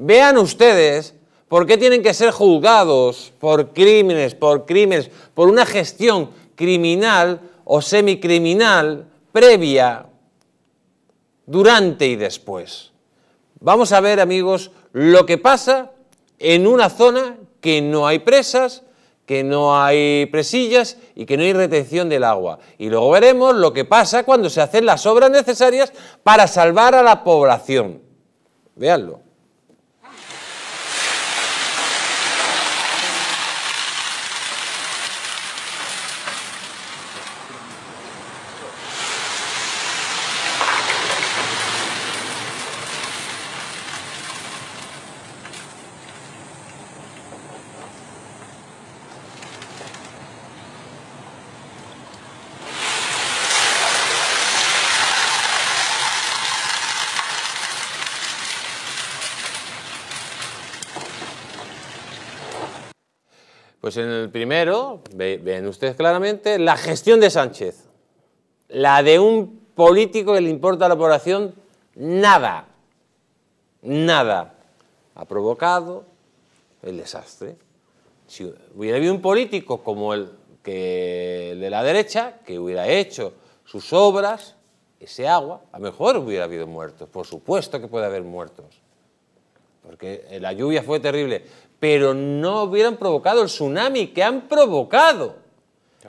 Vean ustedes por qué tienen que ser juzgados por crímenes, por crímenes, por una gestión criminal o semicriminal previa, durante y después. Vamos a ver, amigos, lo que pasa en una zona que no hay presas, que no hay presillas y que no hay retención del agua. Y luego veremos lo que pasa cuando se hacen las obras necesarias para salvar a la población. Veanlo. Pues en el primero, ven ustedes claramente, la gestión de Sánchez. La de un político que le importa a la población nada. Nada. Ha provocado el desastre. Si hubiera habido un político como el, de la derecha, que hubiera hecho sus obras, ese agua, a lo mejor hubiera habido muertos. Por supuesto que puede haber muertos porque la lluvia fue terrible, pero no hubieran provocado el tsunami que han provocado.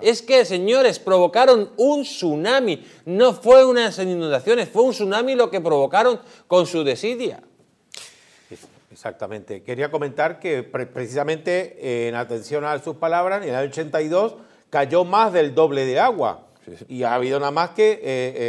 Es que, señores, provocaron un tsunami, no fue unas inundaciones, fue un tsunami lo que provocaron con su desidia. Exactamente. Quería comentar que precisamente en atención a sus palabras, en el 82 cayó más del doble de agua y ha habido nada más que, eh,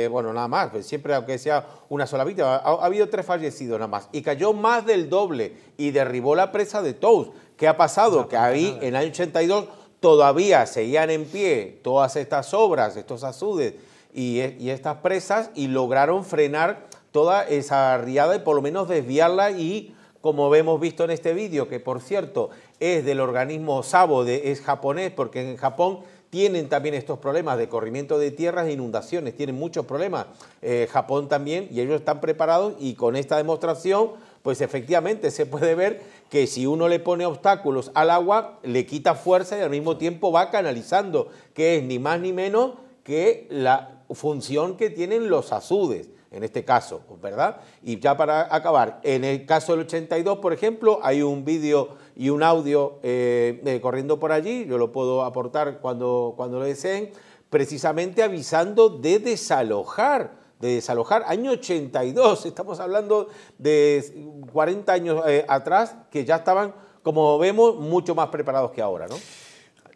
eh, bueno, nada más, pues, siempre aunque sea una sola víctima, ha, habido tres fallecidos nada más. Y cayó más del doble y derribó la presa de Tous. ¿Qué ha pasado? que ahí, en el año 82, todavía seguían en pie todas estas obras, estos azudes e, y, estas presas y lograron frenar toda esa riada y por lo menos desviarla y como hemos visto en este vídeo, que por cierto es del organismo Sabo, de, es japonés, porque en Japón tienen también estos problemas de corrimiento de tierras e inundaciones, tienen muchos problemas. Eh, Japón también, y ellos están preparados y con esta demostración, pues efectivamente se puede ver que si uno le pone obstáculos al agua, le quita fuerza y al mismo tiempo va canalizando, que es ni más ni menos que la función que tienen los azudes en este caso, ¿verdad? Y ya para acabar, en el caso del 82, por ejemplo, hay un vídeo y un audio eh, eh, corriendo por allí, yo lo puedo aportar cuando, cuando lo deseen, precisamente avisando de desalojar de desalojar. Año 82, estamos hablando de 40 años eh, atrás, que ya estaban, como vemos, mucho más preparados que ahora, ¿no?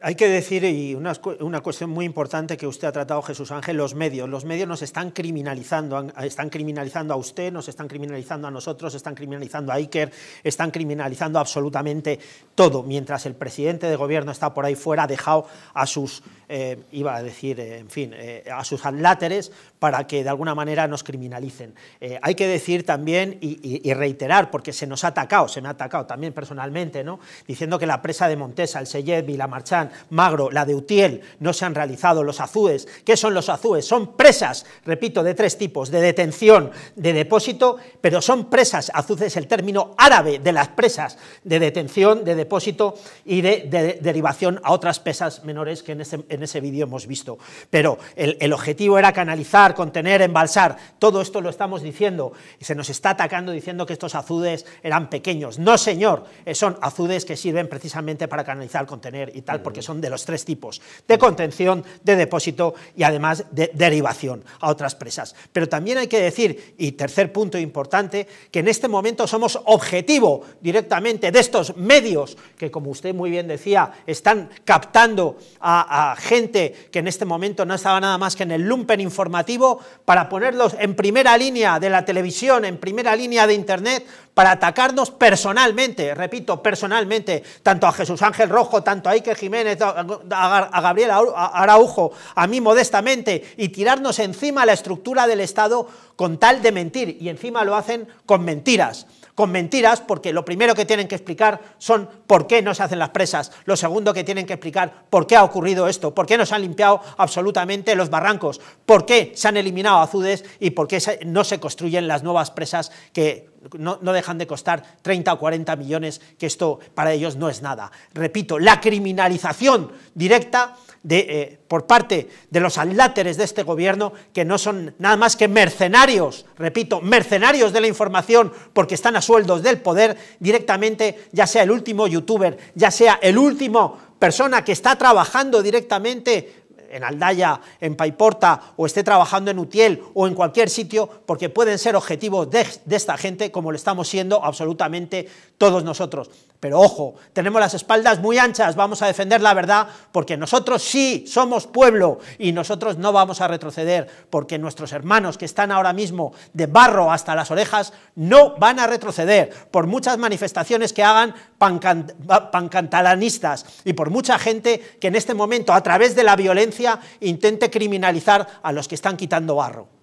hay que decir, y una, cuestión muy importante que usted ha tratado, Jesús Ángel, los medios. Los medios nos están criminalizando, están criminalizando a usted, nos están criminalizando a nosotros, están criminalizando a Iker, están criminalizando absolutamente todo, mientras el presidente de gobierno está por ahí fuera, ha dejado a sus eh, iba a decir, eh, en fin, eh, a sus adláteres para que de alguna manera nos criminalicen. hay que decir también y, reiterar, porque se nos ha atacado, se me ha atacado también personalmente, ¿no? diciendo que la presa de Montesa, el Seyed, Vilamarchán, Magro, la de Utiel, no se han realizado los azúes. ¿Qué son los azúes? Son presas, repito, de tres tipos, de detención, de depósito, pero son presas, azúes es el término árabe de las presas de detención, de depósito y de, derivación a otras pesas menores que en este, en en ese vídeo hemos visto. Pero el, objetivo era canalizar, contener, embalsar. Todo esto lo estamos diciendo y se nos está atacando diciendo que estos azudes eran pequeños. No, señor, eh, son azudes que sirven precisamente para canalizar, contener y tal, porque son de los tres tipos, de contención, de depósito y además de derivación a otras presas. Pero también hay que decir, y tercer punto importante, que en este momento somos objetivo directamente de estos medios que, como usted muy bien decía, están captando a, a gente que en este momento no estaba nada más que en el lumpen informativo, para ponerlos en primera línea de la televisión, en primera línea de Internet, para atacarnos personalmente, repito, personalmente, tanto a Jesús Ángel Rojo, tanto a Ike Jiménez, a Gabriel Araujo, a mí modestamente, y tirarnos encima la estructura del Estado con tal de mentir, y encima lo hacen con mentiras con mentiras, porque lo primero que tienen que explicar son por qué no se hacen las presas, lo segundo que tienen que explicar por qué ha ocurrido esto, por qué no se han limpiado absolutamente los barrancos, por qué se han eliminado azudes y por qué no se construyen las nuevas presas que no, dejan de costar 30 o 40 millones, que esto para ellos no es nada. Repito, la criminalización directa eh, por parte de los aláteres de este gobierno, que no son nada más que mercenarios, repito, mercenarios de la información, porque están a sueldos del poder directamente, ya sea el último youtuber, ya sea el último persona que está trabajando directamente en Aldaya, en Paiporta o esté trabajando en Utiel o en cualquier sitio, porque pueden ser objetivos de, de esta gente como lo estamos siendo absolutamente todos nosotros. Pero ojo, tenemos las espaldas muy anchas, vamos a defender la verdad, porque nosotros sí somos pueblo y nosotros no vamos a retroceder, porque nuestros hermanos que están ahora mismo de barro hasta las orejas no van a retroceder, por muchas manifestaciones que hagan pancantalanistas y por mucha gente que en este momento, a través de la violencia, intente criminalizar a los que están quitando barro.